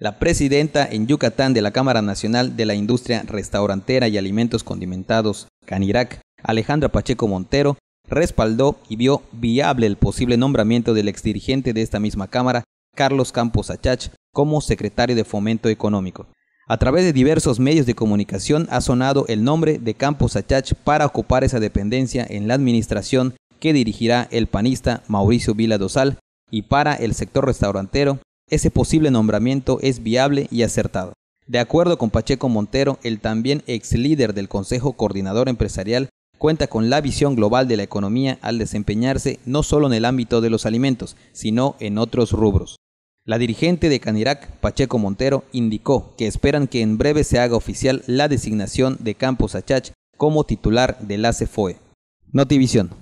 la presidenta en Yucatán de la Cámara Nacional de la Industria Restaurantera y Alimentos Condimentados, Canirac, Alejandra Pacheco Montero, respaldó y vio viable el posible nombramiento del exdirigente de esta misma Cámara, Carlos Campos Achach, como secretario de Fomento Económico. A través de diversos medios de comunicación ha sonado el nombre de Campos Achach para ocupar esa dependencia en la administración que dirigirá el panista Mauricio Vila Dosal y para el sector restaurantero ese posible nombramiento es viable y acertado. De acuerdo con Pacheco Montero, el también ex líder del Consejo Coordinador Empresarial cuenta con la visión global de la economía al desempeñarse no solo en el ámbito de los alimentos, sino en otros rubros. La dirigente de Canirac, Pacheco Montero, indicó que esperan que en breve se haga oficial la designación de Campos Achach como titular de la CFOE. Notivisión.